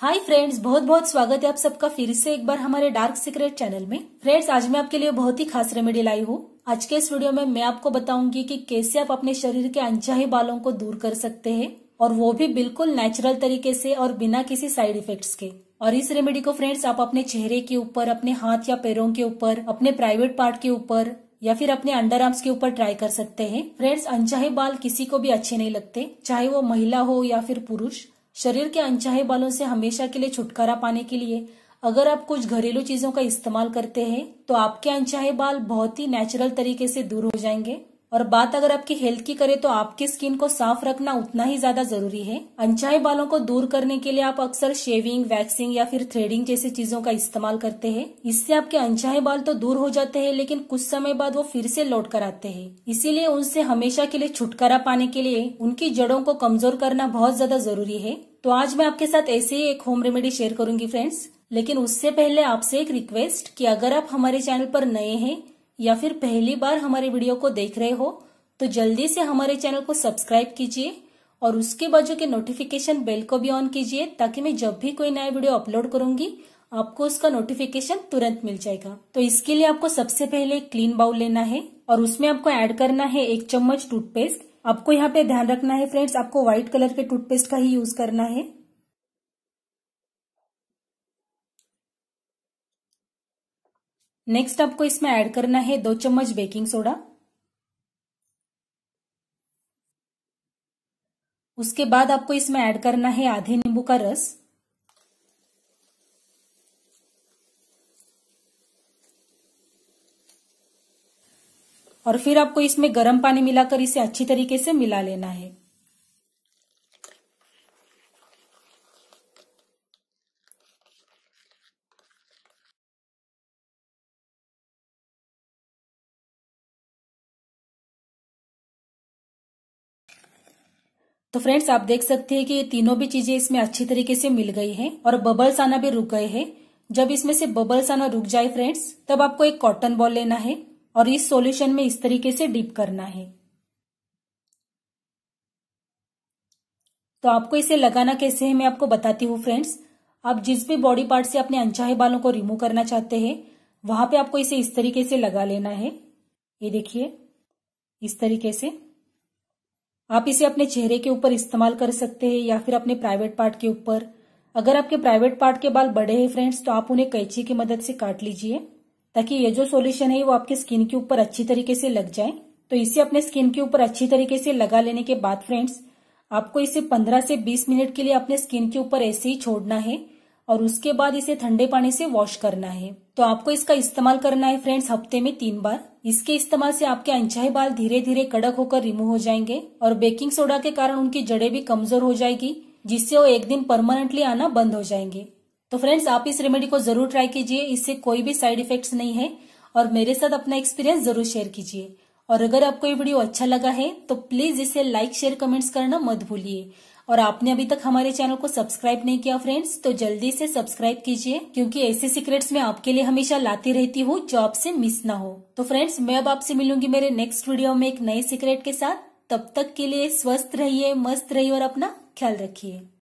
hi friends बहुत बहुत स्वागत है आप सबका फिर से एक बार हमारे डार्क सीक्रेट चैनल में फ्रेंड्स आज मैं आपके लिए बहुत ही खास रेमेडी लाई हूँ आज के इस वीडियो में मैं आपको बताऊंगी कि कैसे आप अपने शरीर के अनचाहे बालों को दूर कर सकते हैं और वो भी बिल्कुल नेचुरल तरीके से और बिना किसी साइड इफेक्ट के और इस रेमेडी को फ्रेंड्स आप अपने चेहरे के ऊपर अपने हाथ या पैरों के ऊपर अपने प्राइवेट पार्ट के ऊपर या फिर अपने अंडर आर्म्स के ऊपर ट्राई कर सकते हैं फ्रेंड्स अनचाहे बाल किसी को भी अच्छे नहीं लगते चाहे वो महिला हो या फिर पुरुष शरीर के अनचाहे बालों से हमेशा के लिए छुटकारा पाने के लिए अगर आप कुछ घरेलू चीजों का इस्तेमाल करते हैं तो आपके अनचाहे बाल बहुत ही नेचुरल तरीके से दूर हो जाएंगे और बात अगर आपकी हेल्थ की करें तो आपकी स्किन को साफ रखना उतना ही ज्यादा जरूरी है अनचाहे बालों को दूर करने के लिए आप अक्सर शेविंग वैक्सिंग या फिर थ्रेडिंग जैसी चीजों का इस्तेमाल करते हैं इससे आपके अनचाहे बाल तो दूर हो जाते हैं लेकिन कुछ समय बाद वो फिर से लौट कर आते हैं इसीलिए उनसे हमेशा के लिए छुटकारा पाने के लिए उनकी जड़ों को कमजोर करना बहुत ज्यादा जरूरी है तो आज मैं आपके साथ ऐसे ही एक होम रेमेडी शेयर करूंगी फ्रेंड्स लेकिन उससे पहले आपसे एक रिक्वेस्ट कि अगर आप हमारे चैनल पर नए हैं या फिर पहली बार हमारे वीडियो को देख रहे हो तो जल्दी से हमारे चैनल को सब्सक्राइब कीजिए और उसके बाजू के नोटिफिकेशन बेल को भी ऑन कीजिए ताकि मैं जब भी कोई नया वीडियो अपलोड करूंगी आपको उसका नोटिफिकेशन तुरंत मिल जाएगा तो इसके लिए आपको सबसे पहले क्लीन बाउल लेना है और उसमें आपको ऐड करना है एक चम्मच टूथपेस्ट आपको यहाँ पे ध्यान रखना है फ्रेंड्स आपको व्हाइट कलर के टूथपेस्ट का ही यूज करना है नेक्स्ट आपको इसमें ऐड करना है दो चम्मच बेकिंग सोडा उसके बाद आपको इसमें ऐड करना है आधे नींबू का रस और फिर आपको इसमें गर्म पानी मिलाकर इसे अच्छी तरीके से मिला लेना है तो फ्रेंड्स आप देख सकते हैं कि ये तीनों भी चीजें इसमें अच्छी तरीके से मिल गई हैं और बबल्स आना भी रुक गए हैं जब इसमें से बबल्स आना रुक जाए फ्रेंड्स तब आपको एक कॉटन बॉल लेना है और इस सॉल्यूशन में इस तरीके से डीप करना है तो आपको इसे लगाना कैसे है मैं आपको बताती हूँ फ्रेंड्स आप जिस भी बॉडी पार्ट से अपने अनचाहे बालों को रिमूव करना चाहते हैं वहां पे आपको इसे इस तरीके से लगा लेना है ये देखिए इस तरीके से आप इसे अपने चेहरे के ऊपर इस्तेमाल कर सकते हैं या फिर अपने प्राइवेट पार्ट के ऊपर अगर आपके प्राइवेट पार्ट के बाल बड़े हैं फ्रेंड्स तो आप उन्हें कैची की मदद से काट लीजिए ताकि ये जो सॉल्यूशन है वो आपके स्किन के ऊपर अच्छी तरीके से लग जाए तो इसे अपने स्किन के ऊपर अच्छी तरीके से लगा लेने के बाद फ्रेंड्स आपको इसे 15 से 20 मिनट के लिए अपने स्किन के ऊपर ऐसे ही छोड़ना है और उसके बाद इसे ठंडे पानी से वॉश करना है तो आपको इसका इस्तेमाल करना है फ्रेंड्स हफ्ते में तीन बार इसके इस्तेमाल से आपके अनचाहे बाल धीरे धीरे कड़क होकर रिमूव हो जाएंगे और बेकिंग सोडा के कारण उनकी जड़ें भी कमजोर हो जाएगी जिससे वो एक दिन परमानेंटली आना बंद हो जाएंगे तो फ्रेंड्स आप इस रेमेडी को जरूर ट्राई कीजिए इससे कोई भी साइड इफेक्ट्स नहीं है और मेरे साथ अपना एक्सपीरियंस जरूर शेयर कीजिए और अगर आपको ये वीडियो अच्छा लगा है तो प्लीज इसे लाइक शेयर कमेंट्स करना मत भूलिए और आपने अभी तक हमारे चैनल को सब्सक्राइब नहीं किया फ्रेंड्स तो जल्दी से सब्सक्राइब कीजिए क्योंकि ऐसे सीक्रेट्स मैं आपके लिए हमेशा लाती रहती हूँ जो आपसे मिस ना हो तो फ्रेंड्स मैं अब आपसे मिलूंगी मेरे नेक्स्ट वीडियो में एक नए सीक्रेट के साथ तब तक के लिए स्वस्थ रहिए मस्त रहिए और अपना ख्याल रखिए